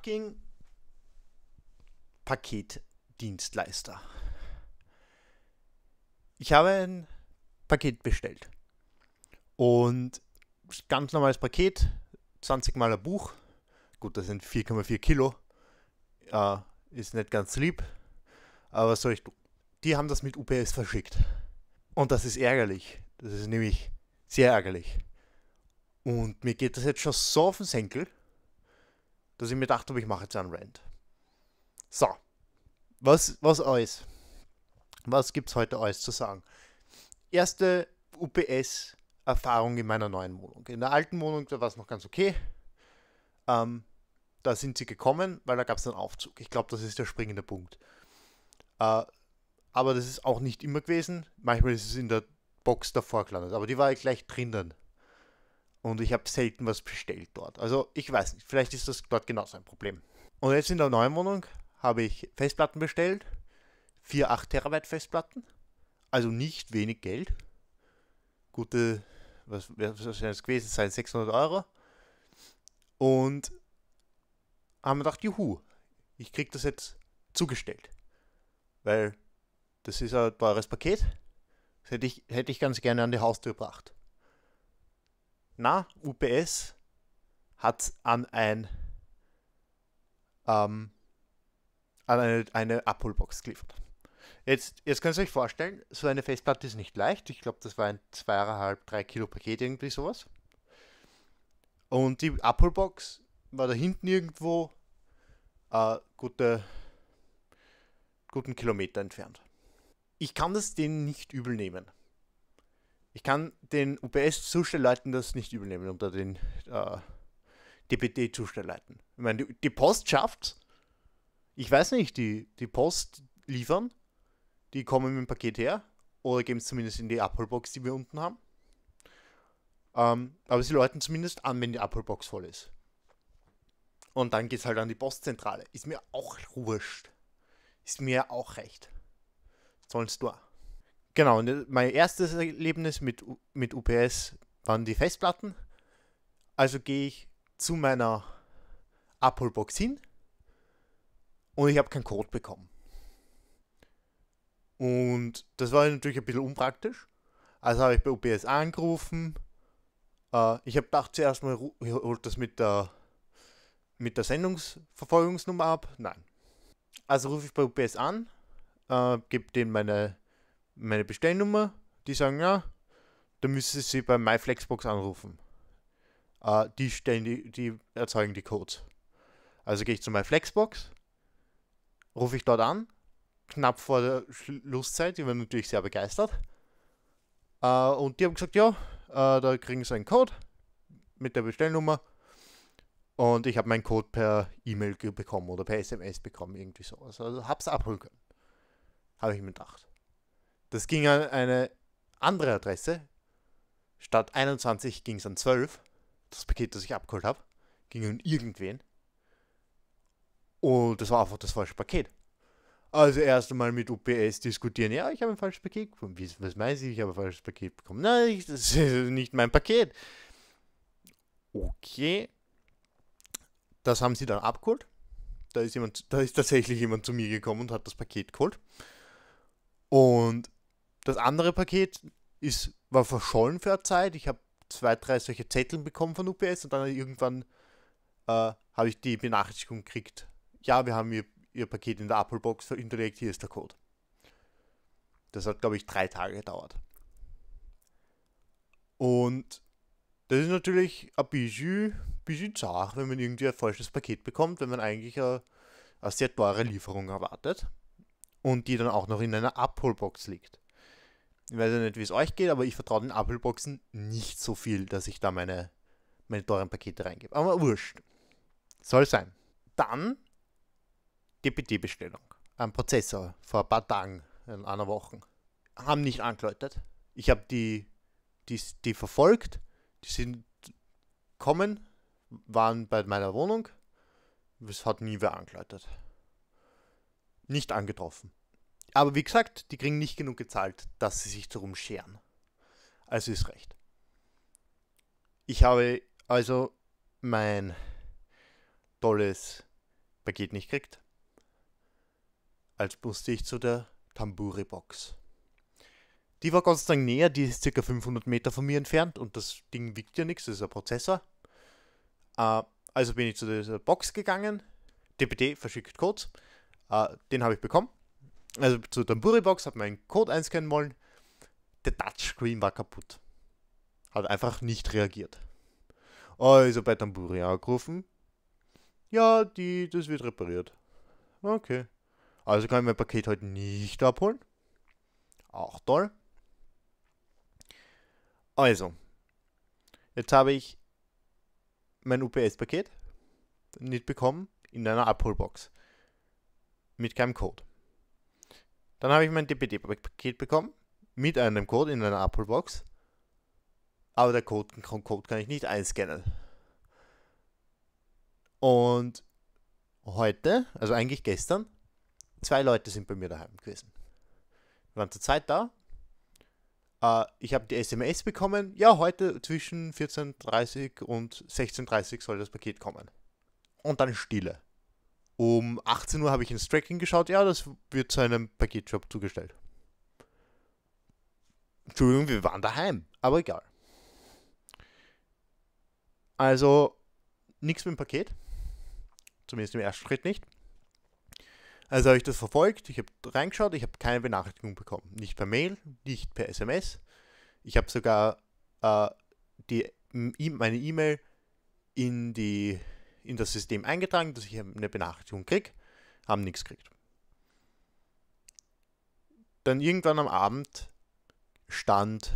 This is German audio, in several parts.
fucking Paketdienstleister. Ich habe ein Paket bestellt. Und ganz normales Paket, 20 Mal ein Buch. Gut, das sind 4,4 Kilo. Äh, ist nicht ganz lieb. Aber was soll ich tun? Die haben das mit UPS verschickt. Und das ist ärgerlich. Das ist nämlich sehr ärgerlich. Und mir geht das jetzt schon so auf den Senkel dass ich mir gedacht habe, ich mache jetzt einen Rant. So, was, was alles? Was gibt es heute alles zu sagen? Erste UPS-Erfahrung in meiner neuen Wohnung. In der alten Wohnung, da war es noch ganz okay. Ähm, da sind sie gekommen, weil da gab es einen Aufzug. Ich glaube, das ist der springende Punkt. Äh, aber das ist auch nicht immer gewesen. Manchmal ist es in der Box davor gelandet. Aber die war gleich drin dann. Und ich habe selten was bestellt dort. Also ich weiß nicht, vielleicht ist das dort genauso ein Problem. Und jetzt in der neuen Wohnung habe ich Festplatten bestellt. Vier 8 Terabyte Festplatten. Also nicht wenig Geld. Gute, was wäre das gewesen sein? 600 Euro. Und haben wir gedacht, juhu, ich kriege das jetzt zugestellt. Weil das ist ein teures Paket. Das hätte ich, hätte ich ganz gerne an die Haustür gebracht na, UPS hat an ein ähm, an eine, eine Abholbox geliefert. Jetzt, jetzt könnt ihr euch vorstellen, so eine Festplatte ist nicht leicht. Ich glaube, das war ein 2,5, 3 Kilo Paket, irgendwie sowas. Und die Abholbox war da hinten irgendwo äh, gute, guten Kilometer entfernt. Ich kann das denen nicht übel nehmen ich kann den UPS-Zustellleuten das nicht übernehmen unter den äh, DPD-Zustellleuten. Ich meine, die, die Post schafft Ich weiß nicht, die, die Post liefern, die kommen mit dem Paket her oder geben es zumindest in die Abholbox, die wir unten haben. Ähm, aber sie läuten zumindest an, wenn die Abholbox voll ist. Und dann geht es halt an die Postzentrale. Ist mir auch wurscht. Ist mir auch recht. Sollen es nur. Genau, äh, mein erstes Erlebnis mit, mit UPS waren die Festplatten. Also gehe ich zu meiner Abholbox hin und ich habe keinen Code bekommen. Und das war natürlich ein bisschen unpraktisch. Also habe ich bei UPS angerufen. Äh, ich habe gedacht, zuerst mal holt das mit der, mit der Sendungsverfolgungsnummer ab. Nein. Also rufe ich bei UPS an, äh, gebe denen meine meine Bestellnummer, die sagen, ja, dann müssen sie bei MyFlexbox anrufen. Äh, die, stellen die, die erzeugen die Codes. Also gehe ich zu MyFlexbox, rufe ich dort an, knapp vor der Schlusszeit, die waren natürlich sehr begeistert. Äh, und die haben gesagt, ja, äh, da kriegen sie einen Code mit der Bestellnummer. Und ich habe meinen Code per E-Mail bekommen oder per SMS bekommen, irgendwie sowas. Also habe es abholen können. Habe ich mir gedacht. Das ging an eine andere Adresse. Statt 21 ging es an 12. Das Paket, das ich abgeholt habe, ging an irgendwen. Und das war einfach das falsche Paket. Also erst einmal mit UPS diskutieren. Ja, ich habe ein falsches Paket bekommen. was meinen Sie, ich habe ein falsches Paket bekommen? Nein, das ist nicht mein Paket. Okay. Das haben sie dann abgeholt. Da ist, jemand, da ist tatsächlich jemand zu mir gekommen und hat das Paket geholt. Und das andere Paket ist, war verschollen für eine Zeit. Ich habe zwei, drei solche Zettel bekommen von UPS und dann irgendwann äh, habe ich die Benachrichtigung gekriegt. Ja, wir haben ihr, ihr Paket in der Apple-Box hinterlegt, hier ist der Code. Das hat, glaube ich, drei Tage gedauert. Und das ist natürlich ein bisschen, bisschen zart, wenn man irgendwie ein falsches Paket bekommt, wenn man eigentlich eine, eine sehr teure Lieferung erwartet und die dann auch noch in einer Abholbox liegt. Ich weiß ja nicht, wie es euch geht, aber ich vertraue den Apple-Boxen nicht so viel, dass ich da meine, meine teuren Pakete reingebe. Aber wurscht. Soll sein. Dann GPT-Bestellung. Ein Prozessor vor ein paar Tagen, in einer Woche. Haben nicht angeläutet. Ich habe die, die, die verfolgt. Die sind kommen, waren bei meiner Wohnung. Es hat nie wer angeläutet. Nicht angetroffen. Aber wie gesagt, die kriegen nicht genug gezahlt, dass sie sich darum scheren. Also ist recht. Ich habe also mein tolles Paket nicht gekriegt. Als musste ich zu der Tamburi-Box. Die war Gott sei Dank näher, die ist ca. 500 Meter von mir entfernt und das Ding wiegt ja nichts, das ist ein Prozessor. Äh, also bin ich zu dieser Box gegangen, DPD verschickt Codes, äh, den habe ich bekommen also zur Tamburi-Box, habe meinen Code einscannen wollen. Der Touchscreen war kaputt. Hat einfach nicht reagiert. Also bei Tamburi angerufen. Ja, die, das wird repariert. Okay. Also kann ich mein Paket heute nicht abholen. Auch toll. Also, jetzt habe ich mein UPS-Paket nicht bekommen in einer Abholbox. Mit keinem Code. Dann habe ich mein DPD-Paket bekommen mit einem Code in einer Apple-Box. Aber der Code, Code kann ich nicht einscannen. Und heute, also eigentlich gestern, zwei Leute sind bei mir daheim gewesen. Wir waren zur Zeit da. Äh, ich habe die SMS bekommen. Ja, heute zwischen 14.30 und 16.30 soll das Paket kommen. Und dann Stille. Um 18 Uhr habe ich ins Tracking geschaut. Ja, das wird zu einem Paketjob zugestellt. Entschuldigung, wir waren daheim, aber egal. Also nichts mit dem Paket. Zumindest im ersten Schritt nicht. Also habe ich das verfolgt, ich habe reingeschaut, ich habe keine Benachrichtigung bekommen. Nicht per Mail, nicht per SMS. Ich habe sogar äh, die, meine E-Mail in die in das System eingetragen, dass ich eine Benachrichtigung kriege, haben nichts gekriegt. Dann irgendwann am Abend stand,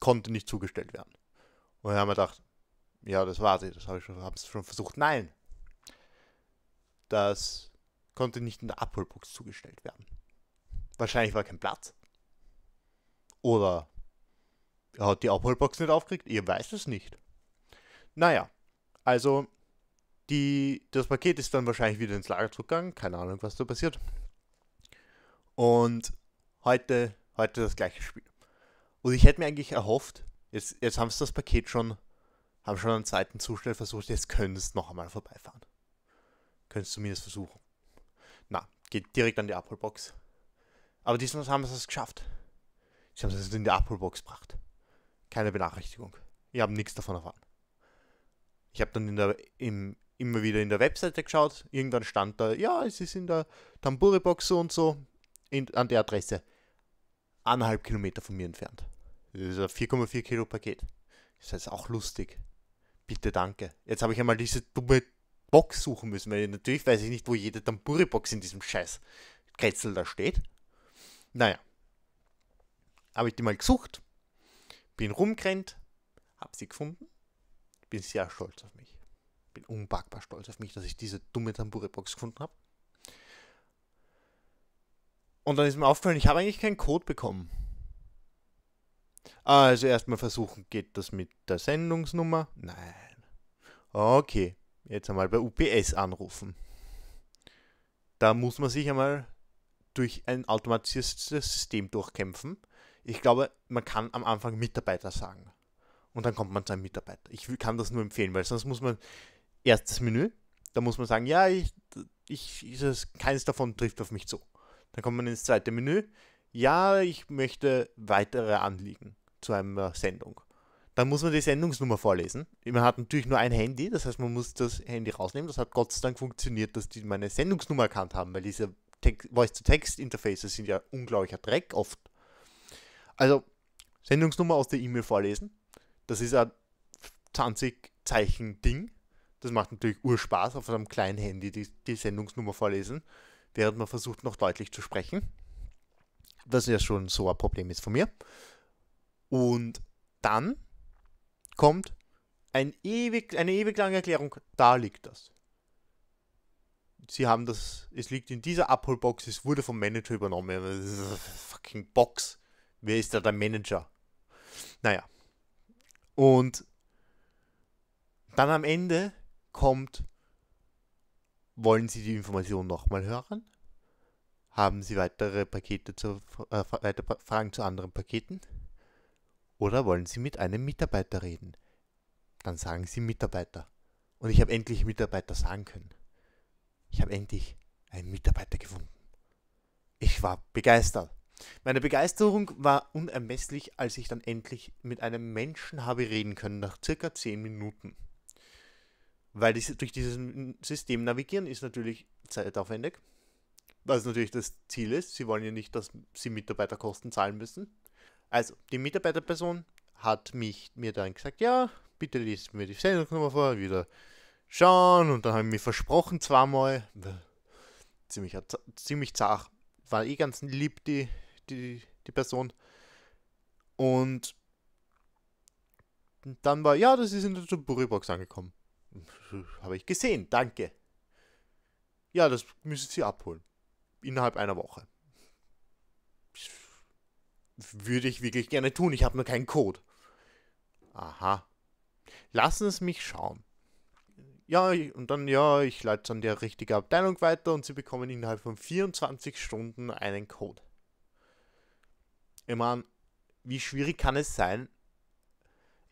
konnte nicht zugestellt werden. Und dann haben wir gedacht, ja, das war sie, eh, das habe ich schon, schon versucht. Nein, das konnte nicht in der Abholbox zugestellt werden. Wahrscheinlich war kein Platz. Oder er hat die Abholbox nicht aufgekriegt, ihr weiß es nicht. Naja, also die, das Paket ist dann wahrscheinlich wieder ins Lager zurückgegangen. Keine Ahnung, was da passiert. Und heute, heute das gleiche Spiel. Und ich hätte mir eigentlich erhofft, jetzt, jetzt haben sie das Paket schon, haben schon einen zweiten Zustand versucht, jetzt können sie noch einmal vorbeifahren. Können sie zumindest versuchen. Na, geht direkt an die Abholbox. Aber diesmal haben sie es geschafft. Sie haben es in die Abholbox gebracht. Keine Benachrichtigung. Ich habe nichts davon erfahren. Ich habe dann in der, im immer wieder in der Webseite geschaut. Irgendwann stand da, ja, es ist in der Tamburi-Box so und so, in, an der Adresse. Anderthalb Kilometer von mir entfernt. Das ist ein 4,4 Kilo Paket. Das ist auch lustig. Bitte danke. Jetzt habe ich einmal diese dumme Box suchen müssen, weil natürlich weiß ich nicht, wo jede Tamburi-Box in diesem scheiß Kretzel da steht. Naja. Habe ich die mal gesucht, bin rumgerannt, habe sie gefunden, bin sehr stolz auf mich unpackbar stolz auf mich, dass ich diese dumme Tamburi-Box gefunden habe. Und dann ist mir aufgefallen, ich habe eigentlich keinen Code bekommen. Also erstmal versuchen, geht das mit der Sendungsnummer? Nein. Okay, jetzt einmal bei UPS anrufen. Da muss man sich einmal durch ein automatisiertes System durchkämpfen. Ich glaube, man kann am Anfang Mitarbeiter sagen. Und dann kommt man zu einem Mitarbeiter. Ich kann das nur empfehlen, weil sonst muss man erstes Menü. Da muss man sagen, ja, ich, ich, das, keines davon trifft auf mich zu. Dann kommt man ins zweite Menü. Ja, ich möchte weitere Anliegen zu einer Sendung. Dann muss man die Sendungsnummer vorlesen. Man hat natürlich nur ein Handy, das heißt, man muss das Handy rausnehmen. Das hat Gott sei Dank funktioniert, dass die meine Sendungsnummer erkannt haben, weil diese Voice-to-Text-Interfaces sind ja unglaublicher Dreck oft. Also, Sendungsnummer aus der E-Mail vorlesen. Das ist ein 20 Zeichen Ding. Das macht natürlich Urspaß, auf einem kleinen Handy die, die Sendungsnummer vorlesen, während man versucht, noch deutlich zu sprechen. Was ja schon so ein Problem ist von mir. Und dann kommt ein ewig, eine ewig lange Erklärung, da liegt das. Sie haben das, es liegt in dieser Abholbox, es wurde vom Manager übernommen. Fucking Box. Wer ist da der Manager? Naja. Und dann am Ende kommt, wollen Sie die Information nochmal hören? Haben Sie weitere Pakete zu, äh, weitere Fragen zu anderen Paketen? Oder wollen Sie mit einem Mitarbeiter reden? Dann sagen Sie Mitarbeiter. Und ich habe endlich Mitarbeiter sagen können. Ich habe endlich einen Mitarbeiter gefunden. Ich war begeistert. Meine Begeisterung war unermesslich, als ich dann endlich mit einem Menschen habe reden können, nach circa 10 Minuten. Weil die, durch dieses System navigieren ist natürlich zeitaufwendig. Was natürlich das Ziel ist. Sie wollen ja nicht, dass sie Mitarbeiterkosten zahlen müssen. Also, die Mitarbeiterperson hat mich mir dann gesagt, ja, bitte lest mir die Sendungsnummer vor, wieder schauen. Und dann haben mir versprochen, zweimal. Ziemlich, ziemlich zart. War eh ganz lieb, die, die, die Person. Und dann war, ja, das ist in der Tupuri-Box angekommen. Habe ich gesehen, danke. Ja, das müssen Sie abholen. Innerhalb einer Woche. Würde ich wirklich gerne tun, ich habe nur keinen Code. Aha. Lassen Sie mich schauen. Ja, und dann, ja, ich leite es an die richtige Abteilung weiter und Sie bekommen innerhalb von 24 Stunden einen Code. Ich meine, wie schwierig kann es sein?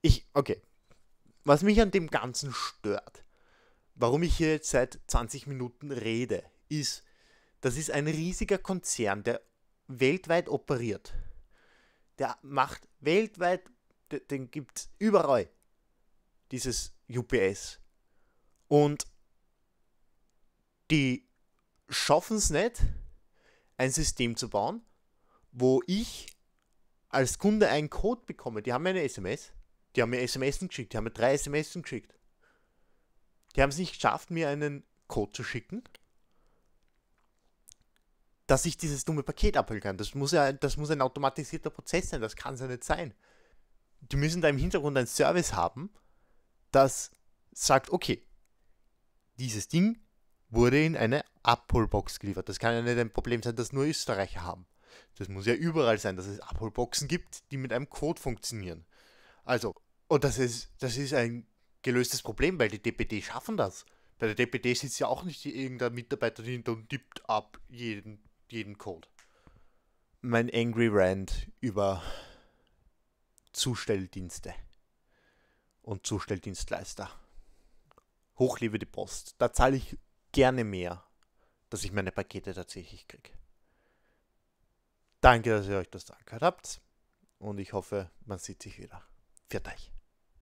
Ich, okay, was mich an dem Ganzen stört, warum ich hier jetzt seit 20 Minuten rede, ist, das ist ein riesiger Konzern, der weltweit operiert. Der macht weltweit, den gibt es überall, dieses UPS. Und die schaffen es nicht, ein System zu bauen, wo ich als Kunde einen Code bekomme. Die haben eine SMS die haben mir SMS geschickt, die haben mir drei SMS geschickt. Die haben es nicht geschafft, mir einen Code zu schicken, dass ich dieses dumme Paket abholen kann. Das muss ja, das muss ein automatisierter Prozess sein, das kann es ja nicht sein. Die müssen da im Hintergrund einen Service haben, das sagt, okay, dieses Ding wurde in eine Abholbox geliefert. Das kann ja nicht ein Problem sein, das nur Österreicher haben. Das muss ja überall sein, dass es Abholboxen gibt, die mit einem Code funktionieren. Also, und das ist, das ist ein gelöstes Problem, weil die DPD schaffen das. Bei der DPD sitzt ja auch nicht irgendein Mitarbeiter dahinter und tippt ab jeden, jeden Code. Mein Angry Rant über Zustelldienste und Zustelldienstleister. Hochlebe die Post. Da zahle ich gerne mehr, dass ich meine Pakete tatsächlich kriege. Danke, dass ihr euch das angehört habt und ich hoffe, man sieht sich wieder. Viert euch.